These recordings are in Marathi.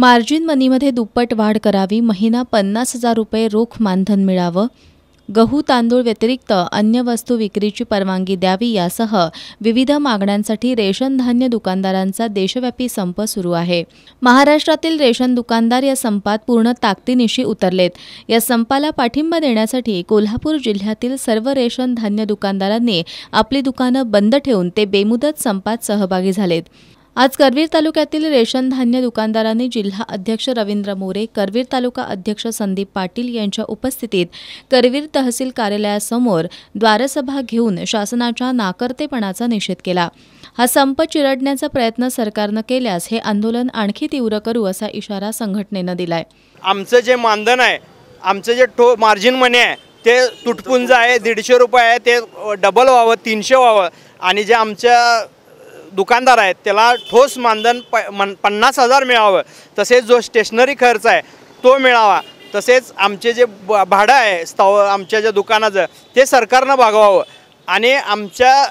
मार्जिन मनीमध्ये दुप्पट वाढ करावी महिना पन्नास हजार रुपये रोख मानधन मिळावं गहू तांदूळ व्यतिरिक्त अन्य वस्तू विक्रीची परवानगी द्यावी यासह विविध मागण्यांसाठी रेशन धान्य दुकानदारांचा देशव्यापी संप सुरू आहे महाराष्ट्रातील रेशन दुकानदार या संपात पूर्ण ताकदीनिशी उतरलेत या संपाला पाठिंबा देण्यासाठी कोल्हापूर जिल्ह्यातील सर्व रेशन धान्य दुकानदारांनी आपली दुकानं बंद ठेवून ते बेमुदत संपात सहभागी झालेत आज करवीर तालुक्यातील रेशन धान्य दुकानदारांनी जिल्हा अध्यक्ष रवींद्र मोरे करवीर तालुका अध्यक्ष संदीप पाटील यांच्या उपस्थितीत करवीर तहसील कार्यालयासमोर द्वारसभा घेऊन शासनाच्या नाकर्तेपणाचा निषेध केला हा संप चिरडण्याचा प्रयत्न सरकारनं केल्यास हे आंदोलन आणखी तीव्र करू असा इशारा संघटनेनं दिलाय आमचं जे मानधन आहे आमचं जे ठो मार्जिन मनी आहे ते तुटपुंज आहे दीडशे रुपये आहे ते डबल व्हावं तीनशे व्हावं आणि जे आमच्या दुकानदार आहेत त्याला ठोस मानधन प मन पन्नास हजार मिळावं तसेच जो स्टेशनरी खर्च आहे तो मिळावा तसेच आमचे जे ब भाडं आहे स्थाव आमच्या ज्या दुकानाचं ते सरकारनं भागवावं आणि आमच्या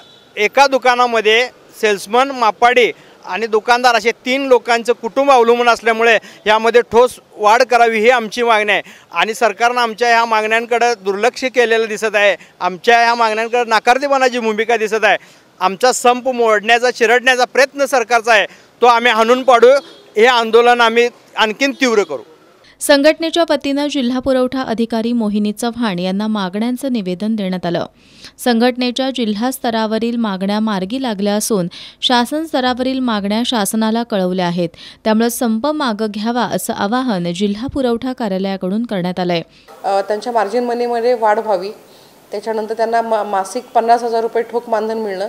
एका दुकानामध्ये सेल्समन मापाडी आणि दुकानदार असे तीन लोकांचं कुटुंब अवलंबून असल्यामुळे यामध्ये ठोस वाढ करावी ही आमची मागणी आहे आणि सरकारनं आमच्या ह्या मागण्यांकडं दुर्लक्ष केलेलं दिसत आहे आमच्या ह्या मागण्यांकडे नाकारदेपणाची भूमिका दिसत आहे आमचा संप मोडण्याचा चिरडण्याचा प्रयत्न सरकारचा आहे तो आम्ही हाणून पाडू हे आंदोलन आम्ही आणखीन तीव्र करू संघटनेच्या वतीनं जिल्हा पुरवठा अधिकारी मोहिनी चव्हाण यांना मागण्यांचं निवेदन देण्यात आलं संघटनेच्या जिल्हा स्तरावरील मागण्या मार्गी लागल्या असून शासन स्तरावरील मागण्या शासनाला कळवल्या आहेत त्यामुळे संप माग घ्यावा असं आवाहन जिल्हा पुरवठा कार्यालयाकडून करण्यात आलंय त्यांच्या मार्जिन मनीमध्ये वाढ व्हावी त्याच्यानंतर त्यांना मा मासिक पन्नास हजार रुपये ठोक मानधन मिळणं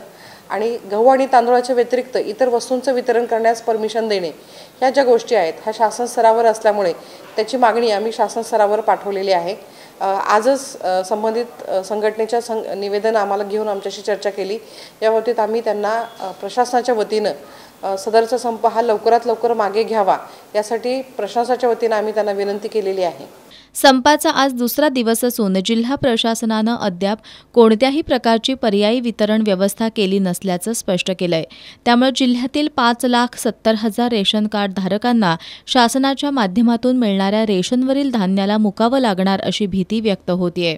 आणि गहू आणि तांदूळाच्या व्यतिरिक्त इतर वस्तूंचं वितरण करण्यास परमिशन देणे ह्या ज्या गोष्टी आहेत ह्या शासन स्तरावर असल्यामुळे त्याची मागणी आम्ही शासन स्तरावर पाठवलेली आहे आजच संबंधित संघटनेच्या सं निवेदन आम्हाला घेऊन आमच्याशी चर्चा केली याबाबतीत आम्ही त्यांना प्रशासनाच्या वतीनं सदरचा संप हा लवकरात लवकर मागे घ्यावा यासाठी प्रशासनाच्या वतीनं आम्ही त्यांना विनंती केलेली आहे संपाचा आज दुसरा दिवस असून जिल्हा प्रशासनानं अद्याप कोणत्याही प्रकारची पर्यायी वितरण व्यवस्था केली नसल्याचं स्पष्ट केलंय त्यामुळे जिल्ह्यातील पाच लाख सत्तर हजार रेशन कार्ड धारकांना शासनाच्या माध्यमातून मिळणाऱ्या रेशनवरील धान्याला मुकावं लागणार अशी भीती व्यक्त होतीये